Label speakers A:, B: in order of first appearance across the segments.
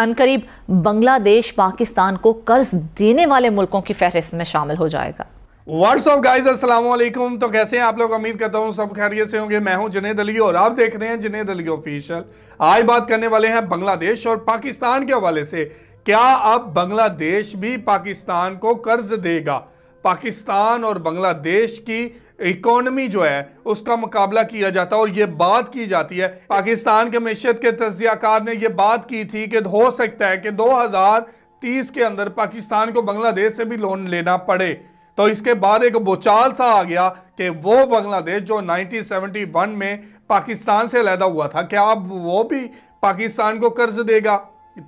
A: अनकरीब बांग्लादेश पाकिस्तान को कर्ज देने वाले मुल्कों की फहरिस्त में शामिल हो जाएगा
B: व्हाट्सअप गाइज असलम तो कैसे हैं आप लोग उम्मीद करता हूँ सब खैरियत से होंगे मैं हूँ जुनेद अली और आप देख रहे हैं जुनेद अली ऑफिशियल आज बात करने वाले हैं बांग्लादेश और पाकिस्तान के हवाले से क्या अब बांग्लादेश भी पाकिस्तान को कर्ज देगा पाकिस्तान और बांग्लादेश की इकोनमी जो है उसका मुकाबला किया जाता है और ये बात की जाती है पाकिस्तान के मीशत के तजियाकार ने यह बात की थी कि हो सकता है कि 2030 के अंदर पाकिस्तान को बांग्लादेश से भी लोन लेना पड़े तो इसके बाद एक बोचाल सा आ गया कि वो बांग्लादेश जो 1971 में पाकिस्तान से लैदा हुआ था क्या अब वो भी पाकिस्तान को कर्ज देगा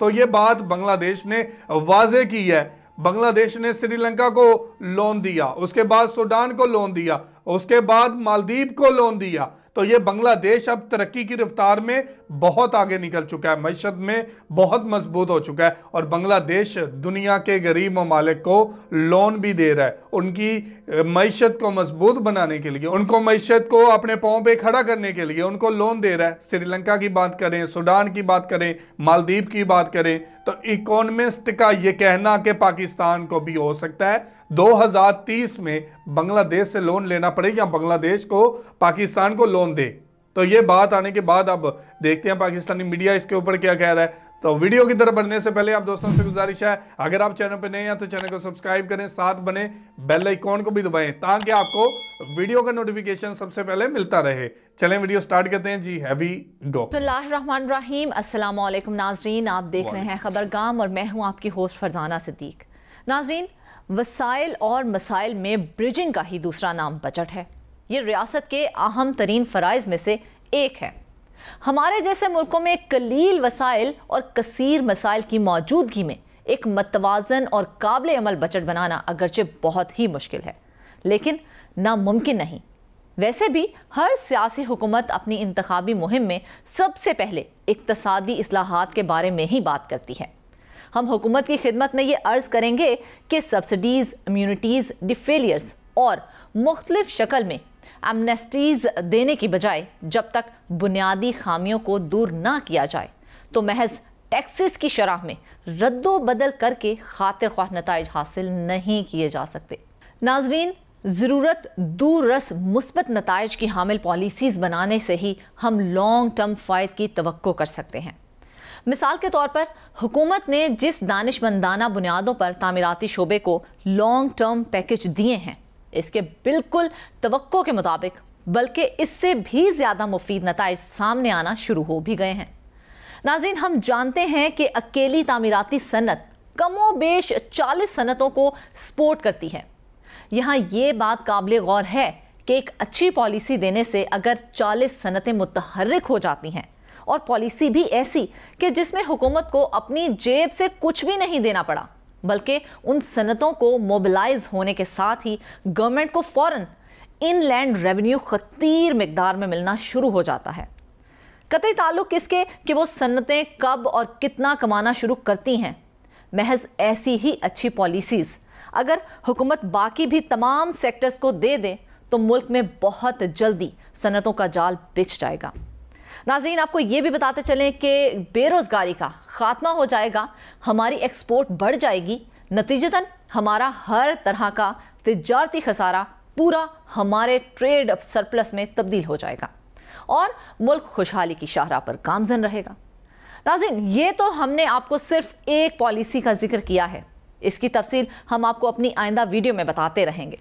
B: तो ये बात बांग्लादेश ने वाजे की है बांग्लादेश ने श्रीलंका को लोन दिया उसके बाद सूडान को लोन दिया उसके बाद मालदीव को लोन दिया तो ये बांग्लादेश अब तरक्की की रफ्तार में बहुत आगे निकल चुका है मैशत में बहुत मजबूत हो चुका है और बांग्लादेश दुनिया के गरीब ममालिक को लोन भी दे रहा है उनकी मैशत को मजबूत बनाने के लिए उनको मैशत को अपने पाँव पे खड़ा करने के लिए उनको लोन दे रहा है श्रीलंका की बात करें सूडान की बात करें मालदीव की बात करें तो इकोनमिस्ट का ये कहना कि पाकिस्तान को भी हो सकता है 2030 में बांग्लादेश से लोन लेना पड़ेगा बांग्लादेश को पाकिस्तान को लोन दे तो ये बात आने के बाद अब देखते हैं पाकिस्तानी मीडिया इसके ऊपर क्या कह रहा है तो वीडियो की तरफ बढ़ने से पहले आप दोस्तों से गुजारिश है अगर आप चैनल पर नए हैं तो चैनल को सब्सक्राइब करें साथ बने बेल आइकॉन को भी दबाएं ताकि आपको वीडियो का नोटिफिकेशन सबसे पहले मिलता रहे चलें वीडियो स्टार्ट करते हैं जी हैवी गो
A: रहीम अस्सलाम नाजरीन आप देख रहे हैं खबरगाम और मैं हूं आपकी होस्ट फरजाना सिद्दीक नाजरीन वसाइल और मसाइल में ब्रिजिंग का ही दूसरा नाम बजट है ये रियासत के अहम तरीन फ़रज़ में से एक है हमारे जैसे मुल्कों में कलील वसाइल और कसीर मसाइल की मौजूदगी में एक मतवाजन और काबिल अमल बजट बनाना अगरचे बहुत ही मुश्किल है लेकिन नामुमकिन नहीं वैसे भी हर सियासी हुकूमत अपनी इंतबी मुहिम में सबसे पहले इकतसादी असलाहत के बारे में ही बात करती है हम हुकूमत की खिदमत में ये अर्ज़ करेंगे कि सब्सिडीज़ इम्यूनिटीज़ डिफेलियर्स और मुख्तलिफ शक्ल में एमनेस्टीज़ देने की बजाय जब तक बुनियादी खामियों को दूर ना किया जाए तो महज टैक्सेस की शराह में रद्दो बदल करके खातिर ख्वाह नतज हासिल नहीं किए जा सकते नाजरीन ज़रूरत दूरस मुस्बत नतज की हामिल पॉलिसीज़ बनाने से ही हम लॉन्ग टर्म फ़ायद की तो कर सकते हैं मिसाल के तौर पर हुकूमत ने जिस मंदाना बुनियादों पर तमीराती शोबे को लॉन्ग टर्म पैकेज दिए हैं इसके बिल्कुल तो के मुताबिक बल्कि इससे भी ज़्यादा मुफीद नतज सामने आना शुरू हो भी गए हैं नाजिन हम जानते हैं कि अकेली तमीराती सनत कमो बेश चालीस सनतों को सपोर्ट करती है यहाँ ये बात काबिल गौर है कि एक अच्छी पॉलिसी देने से अगर चालीस सनतें मुतहरक हो जाती हैं और पॉलिसी भी ऐसी कि जिसमें हुकूमत को अपनी जेब से कुछ भी नहीं देना पड़ा बल्कि उन सनतों को मोबिलाइज होने के साथ ही गवर्नमेंट को फ़ौर इन लैंड रेवेन्यू खतीर मकदार में मिलना शुरू हो जाता है कतई ताल्लुक किसके कि वो सनतें कब और कितना कमाना शुरू करती हैं महज ऐसी ही अच्छी पॉलिसीज़ अगर हुकूमत बाकी भी तमाम सेक्टर्स को दे दे तो मुल्क में बहुत जल्दी सनतों का जाल बिछ जाएगा नाजीन आपको ये भी बताते चलें कि बेरोज़गारी का खात्मा हो जाएगा हमारी एक्सपोर्ट बढ़ जाएगी नतीजतन हमारा हर तरह का तजारती खसारा पूरा हमारे ट्रेड सरप्लस में तब्दील हो जाएगा और मुल्क खुशहाली की शाहरा पर गामजन रहेगा नाजिन ये तो हमने आपको सिर्फ एक पॉलिसी का जिक्र किया है इसकी तफसील हम आपको अपनी आइंदा वीडियो में बताते रहेंगे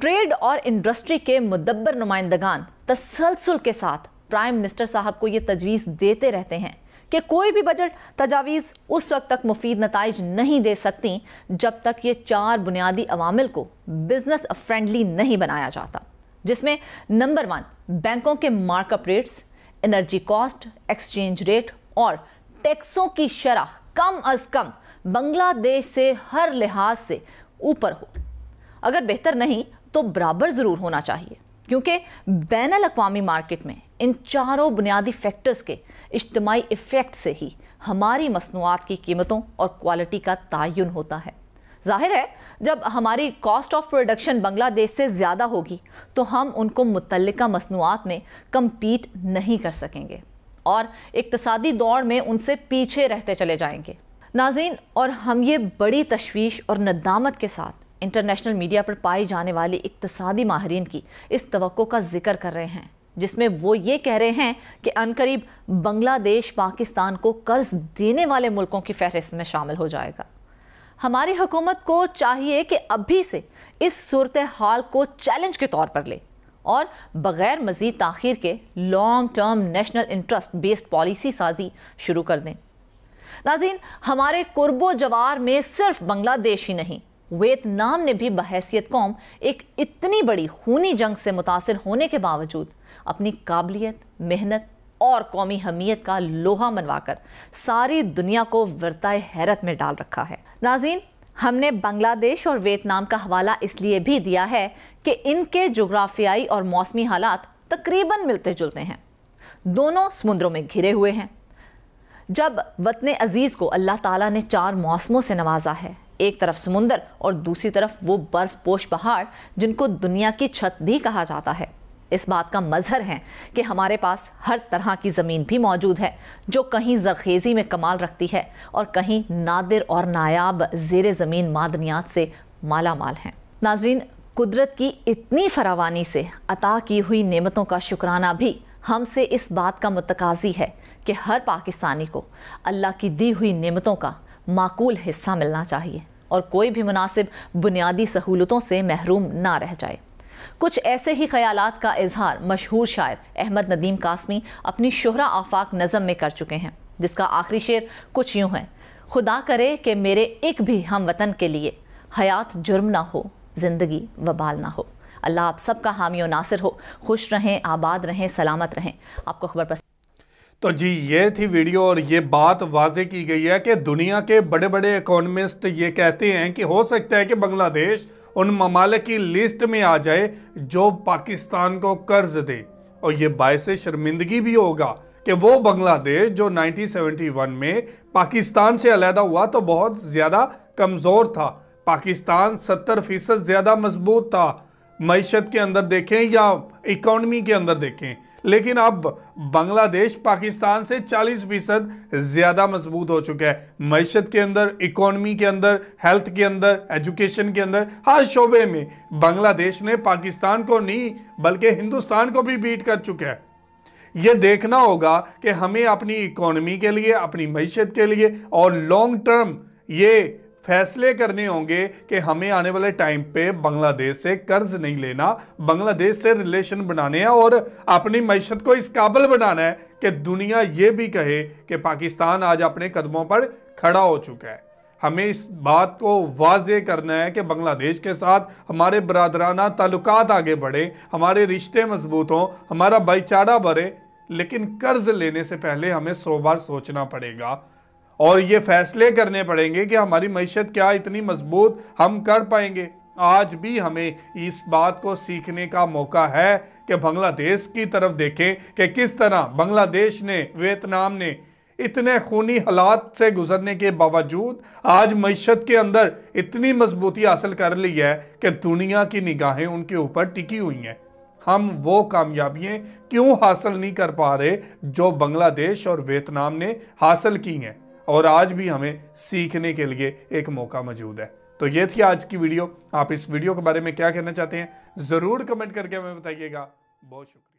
A: ट्रेड और इंडस्ट्री के मुदब्बर नुमाइंदगान तसलसल के साथ प्राइम मिनिस्टर साहब को ये तजवीज़ देते रहते हैं कि कोई भी बजट तजावीज़ उस वक्त तक मुफीद नतज नहीं दे सकती जब तक ये चार बुनियादी अवामिल को बिजनेस फ्रेंडली नहीं बनाया जाता जिसमें नंबर वन बैंकों के markup rates energy cost exchange rate और टैक्सों की शरह कम अज कम बांग्लादेश से हर लिहाज से ऊपर हो अगर बेहतर नहीं तो बराबर ज़रूर होना चाहिए क्योंकि बैन अवी मार्केट में इन चारों बुनियादी फैक्टर्स के इज्तमाही इफ़ेक्ट से ही हमारी मसनूआत की कीमतों और क्वालिटी का तयन होता है जाहिर है जब हमारी कॉस्ट ऑफ प्रोडक्शन बांग्लादेश से ज़्यादा होगी तो हम उनको मुतल मसनूआत में कम्पीट नहीं कर सकेंगे और इकतसादी दौड़ में उनसे पीछे रहते चले जाएंगे नाजीन और हम ये बड़ी तशवीश और नदामत के साथ इंटरनेशनल मीडिया पर पाई जाने वाली इकतसादी माहरीन की इस तो का जिक्र कर रहे हैं जिसमें वो ये कह रहे हैं कि अनकरीब बांग्लादेश पाकिस्तान को कर्ज देने वाले मुल्कों की फहरिस्त में शामिल हो जाएगा हमारी हुकूमत को चाहिए कि अभी से इस सूरत हाल को चैलेंज के तौर पर ले और बग़ैर मज़ीद तखिर के long term national interest based policy साजी शुरू कर दें नाजीन हमारे कुर्बो जवार में सिर्फ बांग्लादेश ही नहीं वियतनाम ने भी बहसीत कौम एक इतनी बड़ी खूनी जंग से मुतासर होने के बावजूद अपनी काबिलियत मेहनत और कौमी हमीयत का लोहा मनवाकर सारी दुनिया को वर्ताए हैरत में डाल रखा है नाजीन हमने बांग्लादेश और वियतनाम का हवाला इसलिए भी दिया है कि इनके जोग्राफियाई और मौसमी हालात तकरीबन मिलते जुलते हैं दोनों समुद्रों में घिरे हुए हैं जब वतन अजीज़ को अल्लाह ताला ने चार मौसमों से नवाजा है एक तरफ समुंदर और दूसरी तरफ वो बर्फ़ पोश पहाड़ जिनको दुनिया की छत भी कहा जाता है इस बात का मजहर है कि हमारे पास हर तरह की ज़मीन भी मौजूद है जो कहीं जरखेज़ी में कमाल रखती है और कहीं नादिर और नायाब जेर ज़मीन मादनियात से माला माल हैं नाजरीन कुदरत की इतनी फरावानी से अता की हुई नेमतों का शुक्राना भी हमसे इस बात का मतकाजी है कि हर पाकिस्तानी को अल्लाह की दी हुई नेमतों का माकूल हिस्सा मिलना चाहिए और कोई भी मुनासिब बुनियादी सहूलतों से महरूम ना रह जाए कुछ ऐसे ही ख्याल का इजहार मशहूर शायर अहमद नदीम कासमी अपनी शहरा आफाक नज़म में कर चुके हैं जिसका आखिरी शेर कुछ यूं है खुदा करे कि मेरे एक भी हम वतन के लिए हयात जुर्म ना हो ज़िंदगी वबाल ना हो अल्लाह आप सबका हामी और नासिर हो खुश रहें आबाद रहें सलामत रहें आपको खबर पसंद
B: तो जी ये थी वीडियो और ये बात वाजे की गई है कि दुनिया के बड़े बड़े इकोनमिस्ट ये कहते हैं कि हो सकता है कि बांग्लादेश उन ममालिक की लिस्ट में आ जाए जो पाकिस्तान को कर्ज दे और ये बायस शर्मिंदगी भी होगा कि वो बांग्लादेश जो 1971 में पाकिस्तान से अलहदा हुआ तो बहुत ज़्यादा कमज़ोर था पाकिस्तान 70 फ़ीसद ज़्यादा मजबूत था मीशत के अंदर देखें या इकॉनमी के अंदर देखें लेकिन अब बांग्लादेश पाकिस्तान से 40 फीसद ज़्यादा मजबूत हो चुका है मीशत के अंदर इकोनॉमी के अंदर हेल्थ के अंदर एजुकेशन के अंदर हर शोबे में बांग्लादेश ने पाकिस्तान को नहीं बल्कि हिंदुस्तान को भी बीट कर चुका है ये देखना होगा कि हमें अपनी इकोनॉमी के लिए अपनी मीशत के लिए और लॉन्ग टर्म ये फैसले करने होंगे कि हमें आने वाले टाइम पे बांग्लादेश से कर्ज नहीं लेना बांग्लादेश से रिलेशन बनाने हैं और अपनी मीशत को इस काबिल बनाना है कि दुनिया ये भी कहे कि पाकिस्तान आज अपने कदमों पर खड़ा हो चुका है हमें इस बात को वाज करना है कि बांग्लादेश के साथ हमारे बरदराना ताल्लुक आगे बढ़े हमारे रिश्ते मजबूत हों हमारा भाईचारा बढ़े लेकिन कर्ज लेने से पहले हमें सौ बार सोचना पड़ेगा और ये फैसले करने पड़ेंगे कि हमारी मीशत क्या इतनी मजबूत हम कर पाएंगे आज भी हमें इस बात को सीखने का मौका है कि बांग्लादेश की तरफ देखें कि किस तरह बांग्लादेश ने वियतनाम ने इतने खूनी हालात से गुजरने के बावजूद आज मीशत के अंदर इतनी मजबूती हासिल कर ली है कि दुनिया की निगाहें उनके ऊपर टिकी हुई हैं हम वो कामयाबियाँ क्यों हासिल नहीं कर पा रहे जो बांग्लादेश और वियतनाम ने हासिल की हैं और आज भी हमें सीखने के लिए एक मौका मौजूद है तो ये थी आज की वीडियो आप इस वीडियो के बारे में क्या कहना चाहते हैं ज़रूर कमेंट करके हमें बताइएगा बहुत शुक्रिया